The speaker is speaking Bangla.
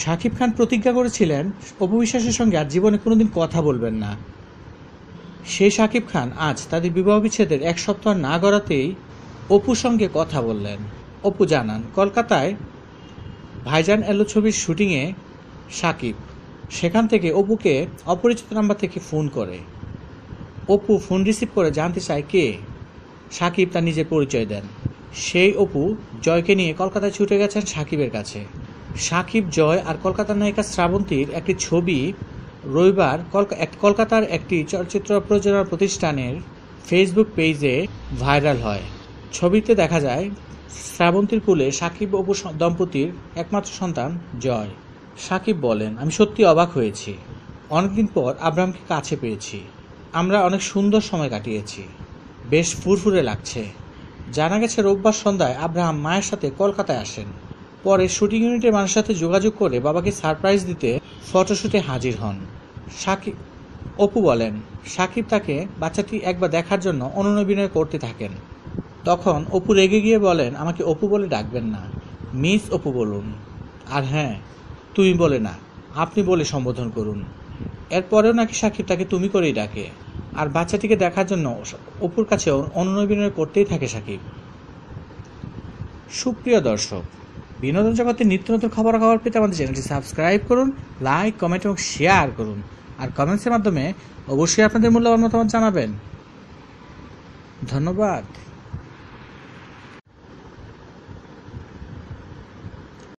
শাকিব খান প্রতিজ্ঞা করেছিলেন অপবিশ্বাসের সঙ্গে আর জীবনে কোনোদিন কথা বলবেন না সেই শাকিব খান আজ তাদের বিবাহ বিচ্ছেদের এক সপ্তাহ না গড়াতেই অপুর সঙ্গে কথা বললেন অপু জানান কলকাতায় ভাইজান এলো ছবির শুটিংয়ে শাকিব সেখান থেকে অপুকে অপরিচিত নাম্বার থেকে ফোন করে অপু ফোন রিসিভ করে জানতে চায় কে সাকিব তার নিজের পরিচয় দেন সেই অপু জয়কে নিয়ে কলকাতায় ছুটে গেছেন সাকিবের কাছে সাকিব জয় আর কলকাতার নায়িকা শ্রাবন্তীর একটি ছবি রবিবার কলকাতার একটি চলচ্চিত্র প্রযোজনা প্রতিষ্ঠানের ফেসবুক পেজে ভাইরাল হয় ছবিতে দেখা যায় শ্রাবন্তীর কুলে সাকিব অপু দম্পতির একমাত্র সন্তান জয় সাকিব বলেন আমি সত্যি অবাক হয়েছি অনেকদিন পর আব্রামকে কাছে পেয়েছি আমরা অনেক সুন্দর সময় কাটিয়েছি বেশ ফুরফুরে লাগছে জানা গেছে রোববার সন্ধ্যায় আব্রাহাম মায়ের সাথে কলকাতায় আসেন পরে শুটিং ইউনিটের মানুষের সাথে যোগাযোগ করে বাবাকে সারপ্রাইজ দিতে ফটোশ্যুটে হাজির হন সাকিব অপু বলেন সাকিব তাকে বাচ্চাটি একবার দেখার জন্য অনুনবিনয় করতে থাকেন তখন অপু রেগে গিয়ে বলেন আমাকে অপু বলে ডাকবেন না মিস অপু বলুন আর হ্যাঁ তুমি বলে না আপনি বলে সম্বোধন করুন এরপরেও নাকি সাকিব তাকে তুমি করেই ডাকে আর বাচ্চাটিকে দেখার জন্য অপুর কাছে অনুনয় বিনয় করতেই থাকে সাকিব সুপ্রিয় দর্শক বিনোদন জগতে নিত্য নতুন খবর খবর পেতে আমাদের চ্যানেলটি সাবস্ক্রাইব করুন লাইক কমেন্ট এবং শেয়ার করুন আর কমেন্টসের মাধ্যমে অবশ্যই আপনাদের মূল্যবান মতামত জানাবেন ধন্যবাদ